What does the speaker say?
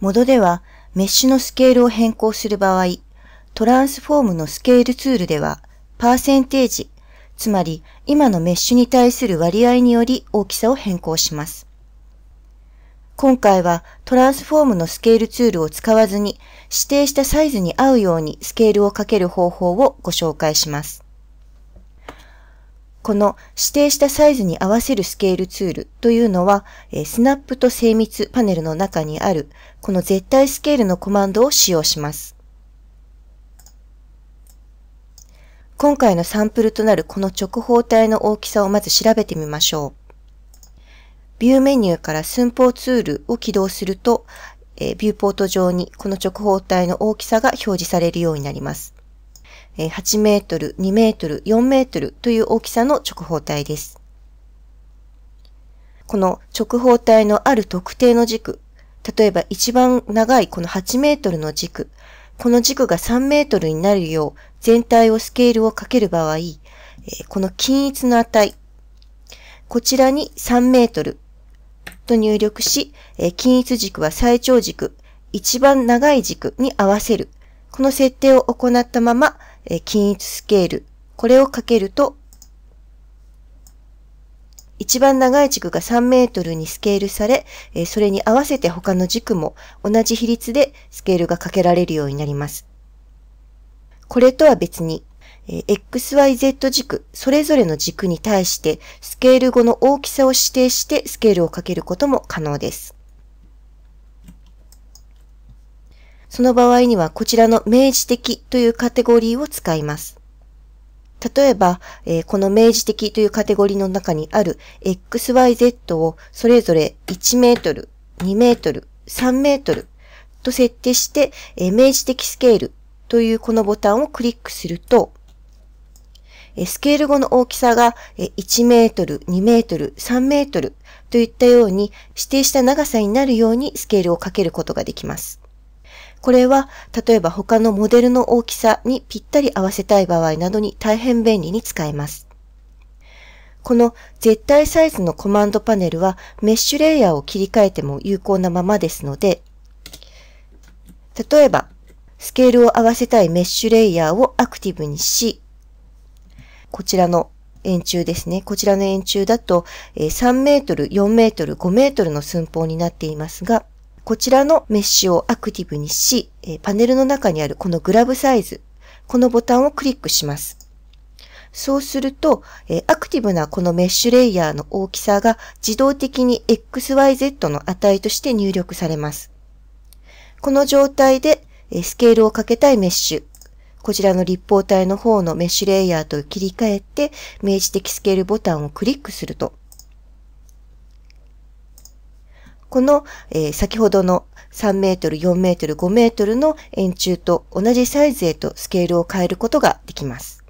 モドでは、メッシュのスケールを変更する場合、トランスフォームのスケールツールでは、パーセンテージ、つまり今のメッシュに対する割合により大きさを変更します。今回はトランスフォームのスケールツールを使わずに指定したサイズに合うようにスケールをかける方法をご紹介します。この指定したサイズに合わせるスケールツールというのは、えスナップと精密パネルの中にある、この絶対スケールのコマンドを使用します。今回のサンプルとなるこの直方体の大きさをまず調べてみましょう。ビューメニューから寸法ツールを起動すると、えビューポート上にこの直方体の大きさが表示されるようになります。8メートル、2メートル、4メートルという大きさの直方体です。この直方体のある特定の軸、例えば一番長いこの8メートルの軸、この軸が3メートルになるよう全体をスケールをかける場合、この均一の値、こちらに3メートルと入力し、均一軸は最長軸、一番長い軸に合わせる。この設定を行ったまま、え均一スケール。これをかけると、一番長い軸が3メートルにスケールされ、えそれに合わせて他の軸も同じ比率でスケールがかけられるようになります。これとは別に、え XYZ 軸、それぞれの軸に対してスケール後の大きさを指定してスケールをかけることも可能です。その場合にはこちらの明示的というカテゴリーを使います。例えば、えこの明示的というカテゴリーの中にある XYZ をそれぞれ1メートル、2メートル、3メートルと設定して、え明示的スケールというこのボタンをクリックすると、スケール後の大きさが1メートル、2メートル、3メートルといったように指定した長さになるようにスケールをかけることができます。これは、例えば他のモデルの大きさにぴったり合わせたい場合などに大変便利に使えます。この絶対サイズのコマンドパネルはメッシュレイヤーを切り替えても有効なままですので、例えば、スケールを合わせたいメッシュレイヤーをアクティブにし、こちらの円柱ですね。こちらの円柱だと3メートル、4メートル、5メートルの寸法になっていますが、こちらのメッシュをアクティブにし、パネルの中にあるこのグラブサイズ、このボタンをクリックします。そうすると、アクティブなこのメッシュレイヤーの大きさが自動的に XYZ の値として入力されます。この状態でスケールをかけたいメッシュ、こちらの立方体の方のメッシュレイヤーと切り替えて、明示的スケールボタンをクリックすると、この、えー、先ほどの3メートル、4メートル、5メートルの円柱と同じサイズへとスケールを変えることができます。